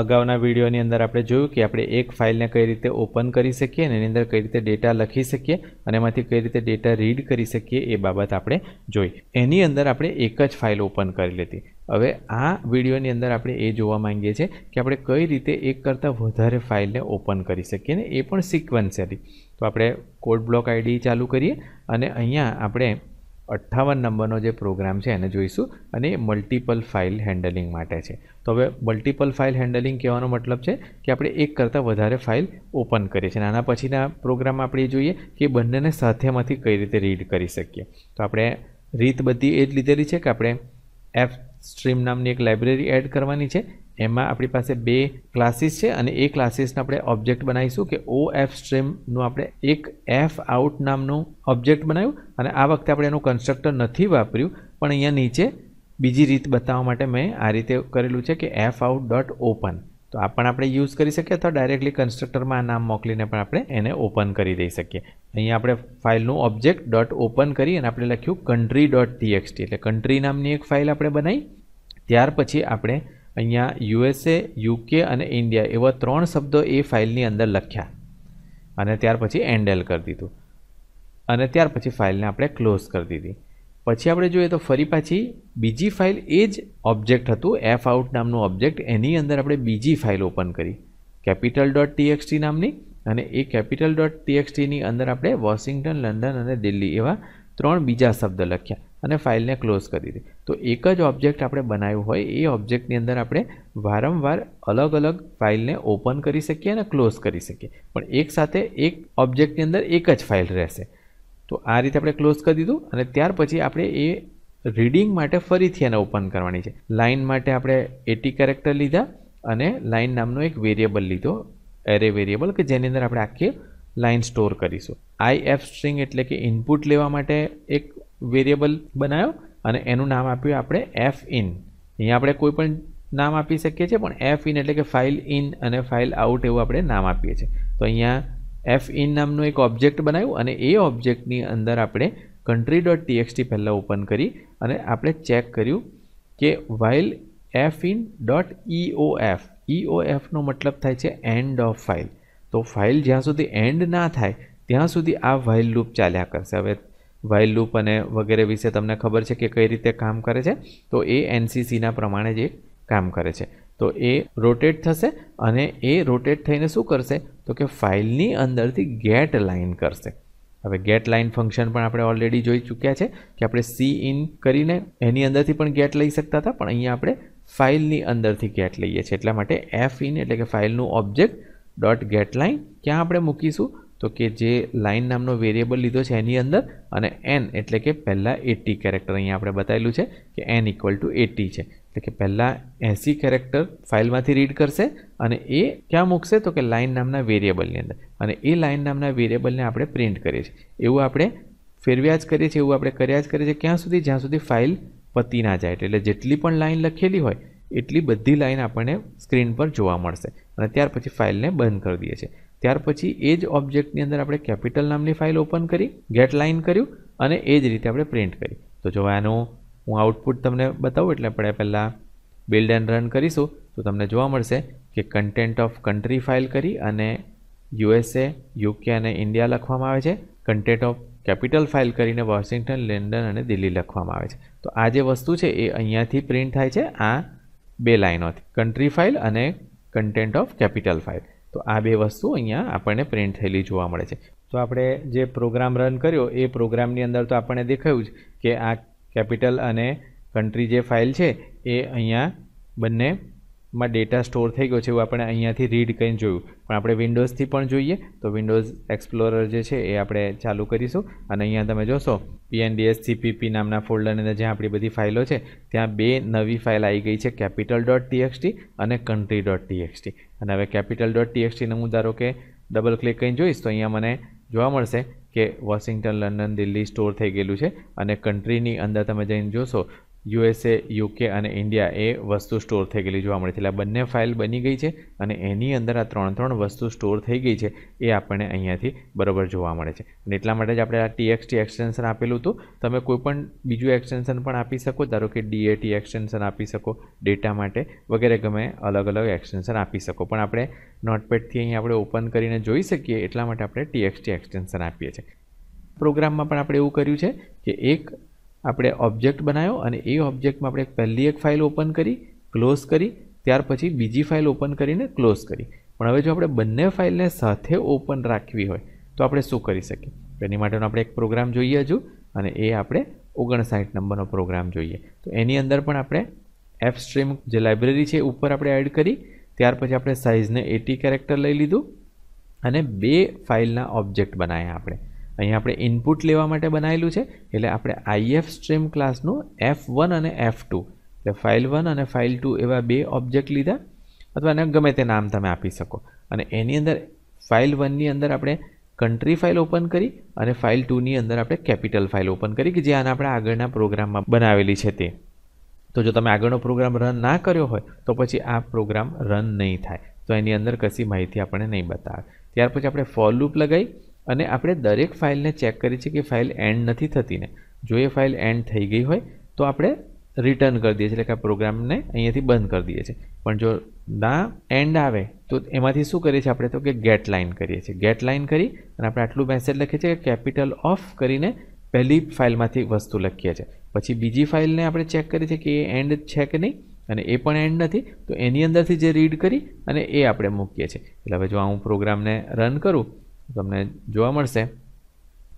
અગાઉના વિડીયોની અંદર આપણે જોયું કે આપણે એક ફાઇલને કઈ રીતે ઓપન કરી શકીએ અને એની અંદર કઈ રીતે ડેટા લખી શકીએ અને એમાંથી કઈ રીતે ડેટા રીડ કરી શકીએ એ બાબત આપણે જોઈ એની અંદર આપણે એક જ ફાઇલ ઓપન કરી લેતી હવે આ વિડીયોની અંદર આપણે એ જોવા માંગીએ છીએ કે આપણે કઈ રીતે એક કરતાં વધારે ફાઇલને ઓપન કરી શકીએ ને એ પણ સિક્વન્સ હતી તો આપણે કોડ બ્લોક આઈડી ચાલુ કરીએ અને અહીંયા આપણે અઠ્ઠાવન નંબરનો જે પ્રોગ્રામ છે એને જોઈશું અને મલ્ટિપલ ફાઇલ હેન્ડલિંગ માટે છે તો હવે મલ્ટિપલ ફાઇલ હેન્ડલિંગ કહેવાનો મતલબ છે કે આપણે એક કરતાં વધારે ફાઇલ ઓપન કરીએ છીએ આના પછીના પ્રોગ્રામ આપણે જોઈએ કે બંનેને સાથેમાંથી કઈ રીતે રીડ કરી શકીએ તો આપણે રીત બધી એ જ લીધેલી છે કે આપણે એફ સ્ટ્રીમ નામની એક લાઇબ્રેરી એડ કરવાની છે એમાં આપણી પાસે બે ક્લાસીસ છે અને એ ક્લાસીસને આપણે ઓબ્જેક્ટ બનાવીશું કે ઓ એફ સ્ટ્રીમનું આપણે એક એફ આઉટ નામનું ઓબ્જેક્ટ બનાવ્યું અને આ વખતે આપણે એનું કન્સ્ટ્રક્ટર નથી વાપર્યું પણ અહીંયા નીચે બીજી રીત બતાવવા માટે મેં આ રીતે કરેલું છે કે એફ આઉટ ડોટ ઓપન તો આ પણ આપણે યુઝ કરી શકીએ અથવા ડાયરેક્ટલી કન્સ્ટ્રક્ટરમાં આ નામ મોકલીને પણ આપણે એને ઓપન કરી દઈ શકીએ અહીંયા આપણે ફાઇલનું ઓબ્જેક્ટ ડોટ ઓપન કરી અને આપણે લખ્યું કન્ટ્રી ડોટ ટીએક્સટી એટલે કન્ટ્રી નામની એક ફાઇલ આપણે બનાવી ત્યાર પછી આપણે અહીંયા યુએસએ યુકે અને ઇન્ડિયા એવા ત્રણ શબ્દો એ ફાઇલની અંદર લખ્યા અને ત્યાર પછી એન્ડેલ કરી દીધું અને ત્યાર પછી ફાઇલને આપણે ક્લોઝ કરી દીધી પછી આપણે જોઈએ તો ફરી પાછી બીજી ફાઇલ એ જ ઓબ્જેક્ટ હતું એફ આઉટ નામનું ઓબ્જેક્ટ એની અંદર આપણે બીજી ફાઇલ ઓપન કરી કેપિટલ ડોટ ટીએક્સટી નામની અને એ કેપિટલ ડોટ ટીએક્સટીની અંદર આપણે વોશિંગ્ટન લંડન અને દિલ્હી એવા ત્રણ બીજા શબ્દ લખ્યા અને ફાઇલને ક્લોઝ કરી દે તો એક જ ઓબ્જેક્ટ આપણે બનાવ્યું હોય એ ઓબ્જેક્ટની અંદર આપણે વારંવાર અલગ અલગ ફાઇલને ઓપન કરી શકીએ અને ક્લોઝ કરી શકીએ પણ એક સાથે એક ઓબ્જેક્ટની અંદર એક જ ફાઇલ રહેશે તો આ રીતે આપણે ક્લોઝ કરી દીધું અને ત્યાર પછી આપણે એ રીડિંગ માટે ફરીથી એને ઓપન કરવાની છે લાઇન માટે આપણે એટી કેરેક્ટર લીધા અને લાઇન નામનો એક વેરિયેબલ લીધો એરે વેરિયેબલ કે જેની અંદર આપણે આખી લાઇન સ્ટોર કરીશું આઈ એફ સ્ટ્રીંગ એટલે કે ઇનપુટ લેવા માટે એક વેરિયેબલ બનાવ્યો અને એનું નામ આપ્યું આપણે એફ ઇન અહીંયા આપણે કોઈ પણ નામ આપી શકીએ છીએ પણ એફ ઇન એટલે કે ફાઇલ ઇન અને ફાઇલ આઉટ એવું આપણે નામ આપીએ છીએ તો અહીંયા એફ ઇન નામનું એક ઓબ્જેક્ટ બનાવ્યું અને એ ઓબ્જેક્ટની અંદર આપણે કન્ટ્રી ડોટ ટીએક્સટી પહેલાં ઓપન કરી અને આપણે ચેક કર્યું કે while F in dot EO F EO એફનો મતલબ થાય છે એન્ડ ઓફ ફાઇલ તો ફાઇલ જ્યાં સુધી એન્ડ ના થાય ત્યાં સુધી આ વાઇલ લૂપ ચાલ્યા કરશે હવે વાઇલ લૂપ અને વગેરે વિશે તમને ખબર છે કે કઈ રીતે કામ કરે છે તો એ એનસીસીના પ્રમાણે જ એ કામ કરે છે તો એ રોટેટ થશે અને એ રોટેટ થઈને શું કરશે તો કે ફાઇલની અંદરથી ગેટ લાઇન કરશે હવે ગેટ લાઇન ફંક્શન પણ આપણે ઓલરેડી જોઈ ચૂક્યા છે કે આપણે સી ઇન કરીને એની અંદરથી પણ ગેટ લઈ શકતા હતા પણ અહીંયા આપણે ફાઇલની અંદરથી ગેટ લઈએ છીએ એટલા માટે એફ ઇન એટલે કે ફાઇલનું ઓબ્જેક્ટ ડોટ ગેટ લાઇન ક્યાં આપણે મૂકીશું તો કે જે લાઇન નામનો વેરિયેબલ લીધો છે એની અંદર અને એન એટલે કે પહેલાં એટી કેરેક્ટર અહીંયા આપણે બતાવેલું છે કે એન ઇક્વલ ટુ એટી છે એટલે કે પહેલાં એંસી કેરેક્ટર ફાઇલમાંથી રીડ કરશે અને એ ક્યાં મૂકશે તો કે લાઇન નામના વેરિયેબલની અંદર અને એ લાઇન નામના વેરિયેબલને આપણે પ્રિન્ટ કરીએ છીએ એવું આપણે ફેરવ્યા જ કરીએ છીએ એવું આપણે કર્યા જ કરીએ છીએ ક્યાં સુધી જ્યાં સુધી ફાઇલ પતી ના જાય એટલે જેટલી પણ લાઇન લખેલી હોય એટલી બધી લાઇન આપણને સ્ક્રીન પર જોવા મળશે અને ત્યાર પછી ફાઇલને બંધ કરી દઈએ છીએ ત્યાર પછી એ જ ઓબ્જેક્ટની અંદર આપણે કેપિટલ નામની ફાઇલ ઓપન કરી ગેટ લાઇન કર્યું અને એ જ રીતે આપણે પ્રિન્ટ કરી તો જો આનું હું આઉટપુટ તમને બતાવું એટલે આપણે પહેલાં બિલ્ડ એન્ડ રન કરીશું તો તમને જોવા મળશે કે કન્ટેન્ટ ઓફ કન્ટ્રી ફાઇલ કરી અને યુએસએ યુકે અને ઇન્ડિયા લખવામાં આવે છે કન્ટેન્ટ ઓફ કેપિટલ ફાઇલ કરીને વોશિંગ્ટન લંડન અને દિલ્હી લખવામાં આવે છે તો આ જે વસ્તુ છે એ અહીંયાથી પ્રિન્ટ થાય છે આ બે લાઇનોથી કન્ટ્રી ફાઇલ અને કન્ટેન્ટ ઓફ કેપિટલ ફાઇલ તો આ બે વસ્તુ અહીંયા આપણને પ્રિન્ટ થયેલી જોવા મળે છે તો આપણે જે પ્રોગ્રામ રન કર્યો એ પ્રોગ્રામની અંદર તો આપણને દેખાયું જ કે આ કેપિટલ અને કન્ટ્રી જે ફાઇલ છે એ અહીંયા બંને માં ડેટા સ્ટોર થઈ ગયો છે એવું આપણે અહીંયાથી રીડ કરીને જોયું પણ આપણે વિન્ડોઝથી પણ જોઈએ તો વિન્ડોઝ એક્સપ્લોરર જે છે એ આપણે ચાલુ કરીશું અને અહીંયા તમે જોશો પીએનડીએસ સીપીપી નામના ફોલ્ડરની અંદર જ્યાં આપણી બધી ફાઇલો છે ત્યાં બે નવી ફાઇલ આવી ગઈ છે કેપિટલ ડોટ ટીએક્સટી અને કન્ટ્રી ડોટ ટીએક્સટી અને હવે કેપિટલ ડોટ ટીએક્સટીને હું ધારો કે ડબલ ક્લિક કરીને જોઈશ તો અહીંયા મને જોવા મળશે કે વોશિંગ્ટન લંડન દિલ્હી સ્ટોર થઈ ગયેલું છે અને કન્ટ્રીની અંદર તમે જઈને જોશો યુએસએ યુકે અને ઇન્ડિયા એ વસ્તુ સ્ટોર થઈ ગયેલી જોવા મળે છે એટલે બંને ફાઇલ બની ગઈ છે અને એની અંદર આ ત્રણ ત્રણ વસ્તુ સ્ટોર થઈ ગઈ છે એ આપણને અહીંયાથી બરાબર જોવા મળે છે અને એટલા માટે જ આપણે આ ટીએક્સટી એક્સટેન્શન આપેલું હતું તમે કોઈપણ બીજું એક્સટેન્શન પણ આપી શકો ધારો કે ડીએટી એક્સટેન્શન આપી શકો ડેટા માટે વગેરે ગમે અલગ અલગ એક્સટેન્શન આપી શકો પણ આપણે નોટપેડથી અહીં આપણે ઓપન કરીને જોઈ શકીએ એટલા માટે આપણે ટીએક્સટી એક્સટેન્શન આપીએ છીએ પ્રોગ્રામમાં પણ આપણે એવું કર્યું છે કે એક આપણે ઓબ્જેક્ટ બનાવ્યો અને એ ઓબ્જેક્ટમાં આપણે પહેલી એક ફાઇલ ઓપન કરી ક્લોઝ કરી ત્યાર પછી બીજી ફાઇલ ઓપન કરીને ક્લોઝ કરી પણ હવે જો આપણે બંને ફાઇલને સાથે ઓપન રાખવી હોય તો આપણે શું કરી શકીએ એની માટેનો આપણે એક પ્રોગ્રામ જોઈએ હજુ અને એ આપણે ઓગણસાઠ નંબરનો પ્રોગ્રામ જોઈએ તો એની અંદર પણ આપણે એફ સ્ટ્રીમ જે લાઇબ્રેરી છે ઉપર આપણે એડ કરી ત્યાર પછી આપણે સાઇઝને એટી કેરેક્ટર લઈ લીધું અને બે ફાઇલના ઓબ્જેક્ટ બનાવ્યા આપણે અહીંયા આપણે ઇનપુટ લેવા માટે બનાવેલું છે એટલે આપણે આઈએફ સ્ટ્રીમ ક્લાસનું એફ વન અને એફ ટુ એટલે ફાઇલ વન અને ફાઇલ ટુ એવા બે ઓબ્જેક્ટ લીધા અથવા એને ગમે તે નામ તમે આપી શકો અને એની અંદર ફાઇલ વનની અંદર આપણે કન્ટ્રી ફાઇલ ઓપન કરી અને ફાઇલ ટુની અંદર આપણે કેપિટલ ફાઇલ ઓપન કરી કે જે આને આપણે આગળના પ્રોગ્રામમાં બનાવેલી છે તે તો જો તમે આગળનો પ્રોગ્રામ રન ના કર્યો હોય તો પછી આ પ્રોગ્રામ રન નહીં થાય તો એની અંદર કશી માહિતી આપણને નહીં બતાવે ત્યાર પછી આપણે ફોલ લૂપ લગાવી અને આપણે દરેક ફાઇલને ચેક કરી છે કે ફાઇલ એન્ડ નથી થતી ને જો એ ફાઇલ એન્ડ થઈ ગઈ હોય તો આપણે રિટર્ન કરી દઈએ છીએ એટલે કે આ પ્રોગ્રામને અહીંયાથી બંધ કરી દઈએ છીએ પણ જો ના એન્ડ આવે તો એમાંથી શું કરીએ છીએ આપણે તો કે ગેટ લાઇન કરીએ છીએ ગેટ લાઇન કરી અને આપણે આટલું મેસેજ લખીએ છીએ કે કેપિટલ ઓફ કરીને પહેલી ફાઇલમાંથી વસ્તુ લખીએ છીએ પછી બીજી ફાઇલને આપણે ચેક કરીએ છીએ કે એ એન્ડ છે કે નહીં અને એ પણ એન્ડ નથી તો એની અંદરથી જે રીડ કરી અને એ આપણે મૂકીએ છીએ એટલે હવે જો હું પ્રોગ્રામને રન કરું તમને જોવા મળશે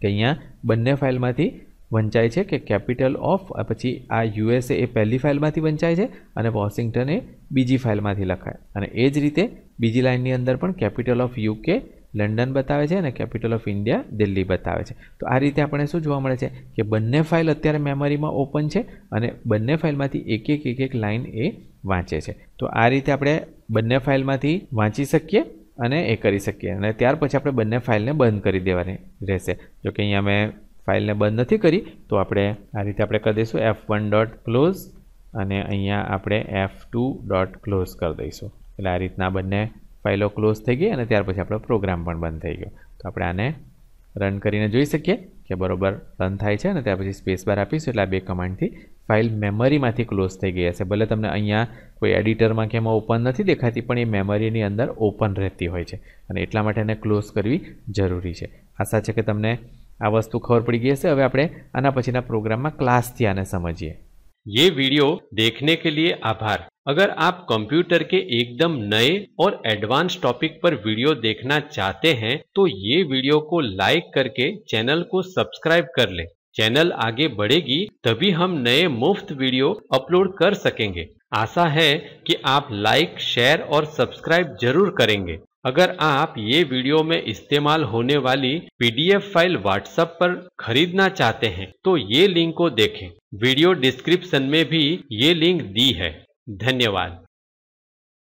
કે અહીંયા બંને ફાઇલમાંથી વંચાય છે કે કેપિટલ ઓફ પછી આ યુએસએ એ પહેલી ફાઇલમાંથી વંચાય છે અને વોશિંગ્ટન એ બીજી ફાઇલમાંથી લખાય અને એ જ રીતે બીજી લાઇનની અંદર પણ કેપિટલ ઓફ યુકે લંડન બતાવે છે અને કેપિટલ ઓફ ઇન્ડિયા દિલ્હી બતાવે છે તો આ રીતે આપણે શું જોવા મળે છે કે બંને ફાઇલ અત્યારે મેમરીમાં ઓપન છે અને બંને ફાઇલમાંથી એક એક એક એક લાઇન એ વાંચે છે તો આ રીતે આપણે બંને ફાઇલમાંથી વાંચી શકીએ અને એ કરી શકીએ અને ત્યાર પછી આપણે બંને ફાઇલને બંધ કરી દેવાની રહેશે જો કે અહીંયા મેં ફાઇલને બંધ નથી કરી તો આપણે આ રીતે આપણે કરી દઈશું એફ વન ડોટ ક્લોઝ અને અહીંયા આપણે એફ ટુ ડોટ ક્લોઝ કરી દઈશું એટલે આ રીતના બંને ફાઇલો ક્લોઝ થઈ ગઈ અને ત્યાર પછી આપણો પ્રોગ્રામ પણ બંધ થઈ ગયો તો આપણે આને રન કરીને જોઈ શકીએ કે બરોબર રન થાય છે અને ત્યાર પછી સ્પેસ બાર આપીશું એટલે આ બે કમાન્ડથી ફાઇલ મેમરીમાંથી ક્લોઝ થઈ ગઈ હશે ભલે તમને અહીંયા કોઈ એડિટરમાં કે એમાં ઓપન નથી દેખાતી પણ એ મેમરીની અંદર ઓપન રહેતી હોય છે અને એટલા માટે એને ક્લોઝ કરવી જરૂરી છે આશા છે કે તમને આ વસ્તુ ખબર પડી ગઈ હશે હવે આપણે આના પછીના પ્રોગ્રામમાં ક્લાસથી આને સમજીએ ये वीडियो देखने के लिए आभार अगर आप कंप्यूटर के एकदम नए और एडवांस टॉपिक पर वीडियो देखना चाहते हैं तो ये वीडियो को लाइक करके ચેનલ को सब्सक्राइब કર લે चैनल आगे बढ़ेगी तभी हम नए मुफ्त वीडियो अपलोड कर सकेंगे आशा है कि आप लाइक शेयर और सब्सक्राइब जरूर करेंगे अगर आप ये वीडियो में इस्तेमाल होने वाली पीडीएफ फाइल व्हाट्सएप पर खरीदना चाहते हैं तो ये लिंक को देखें वीडियो डिस्क्रिप्शन में भी ये लिंक दी है धन्यवाद